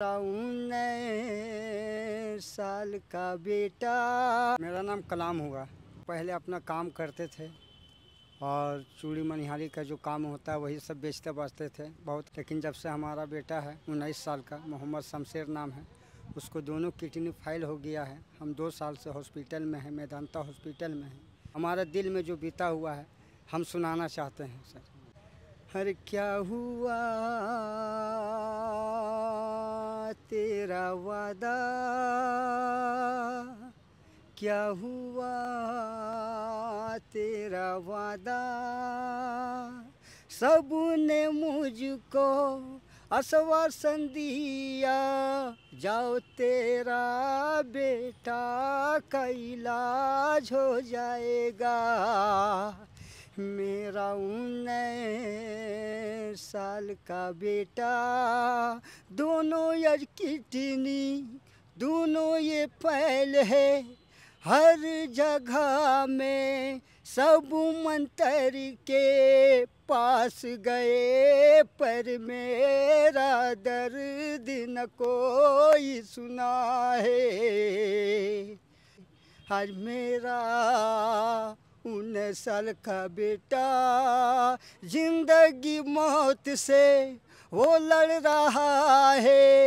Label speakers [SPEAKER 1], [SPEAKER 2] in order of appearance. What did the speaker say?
[SPEAKER 1] नए साल का बेटा मेरा नाम कलाम हुआ पहले अपना काम करते थे और चूड़ी मनिहारी का जो काम होता है वही सब बेचते बचते थे बहुत लेकिन जब से हमारा बेटा है उन्नीस साल का मोहम्मद शमशेर नाम है उसको दोनों किडनी फाइल हो गया है हम दो साल से हॉस्पिटल में हैं मैदानता हॉस्पिटल में हैं हमारे दिल में जो बीता हुआ है हम सुनाना चाहते हैं सर हर क्या हुआ
[SPEAKER 2] तेरा वादा क्या हुआ तेरा वादा सब ने मुझको आश्वासन दिया जाओ तेरा बेटा कैलाज हो जाएगा मेरा उन्नीस साल का बेटा दो सूरज की दोनों ये फैल है हर जगह में सब मंत्र के पास गए पर मेरा दर्द न कोई सुना है हर मेरा उन साल का बेटा जिंदगी मौत से वो लड़ रहा है